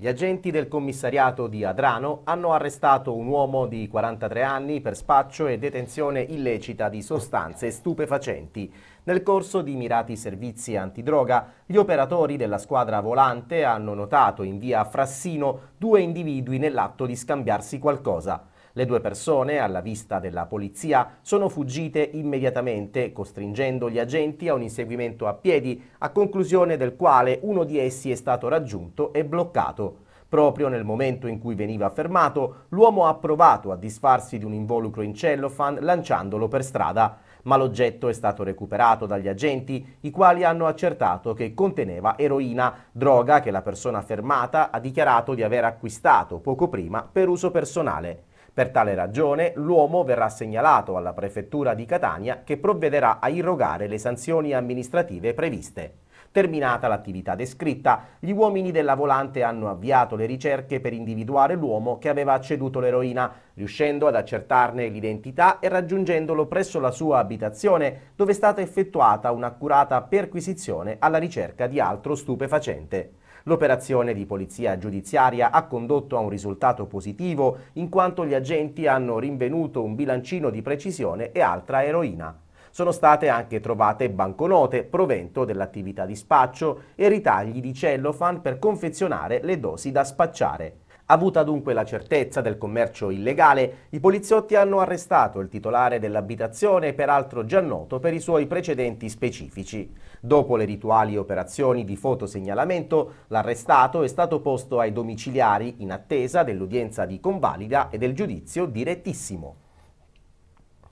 Gli agenti del commissariato di Adrano hanno arrestato un uomo di 43 anni per spaccio e detenzione illecita di sostanze stupefacenti. Nel corso di mirati servizi antidroga, gli operatori della squadra volante hanno notato in via Frassino due individui nell'atto di scambiarsi qualcosa. Le due persone, alla vista della polizia, sono fuggite immediatamente, costringendo gli agenti a un inseguimento a piedi, a conclusione del quale uno di essi è stato raggiunto e bloccato. Proprio nel momento in cui veniva fermato, l'uomo ha provato a disfarsi di un involucro in cellophane lanciandolo per strada, ma l'oggetto è stato recuperato dagli agenti, i quali hanno accertato che conteneva eroina, droga che la persona fermata ha dichiarato di aver acquistato poco prima per uso personale. Per tale ragione l'uomo verrà segnalato alla prefettura di Catania che provvederà a irrogare le sanzioni amministrative previste. Terminata l'attività descritta, gli uomini della volante hanno avviato le ricerche per individuare l'uomo che aveva ceduto l'eroina, riuscendo ad accertarne l'identità e raggiungendolo presso la sua abitazione, dove è stata effettuata un'accurata perquisizione alla ricerca di altro stupefacente. L'operazione di polizia giudiziaria ha condotto a un risultato positivo in quanto gli agenti hanno rinvenuto un bilancino di precisione e altra eroina. Sono state anche trovate banconote, provento dell'attività di spaccio e ritagli di cellofan per confezionare le dosi da spacciare. Avuta dunque la certezza del commercio illegale, i poliziotti hanno arrestato il titolare dell'abitazione, peraltro già noto per i suoi precedenti specifici. Dopo le rituali operazioni di fotosegnalamento, l'arrestato è stato posto ai domiciliari in attesa dell'udienza di convalida e del giudizio direttissimo.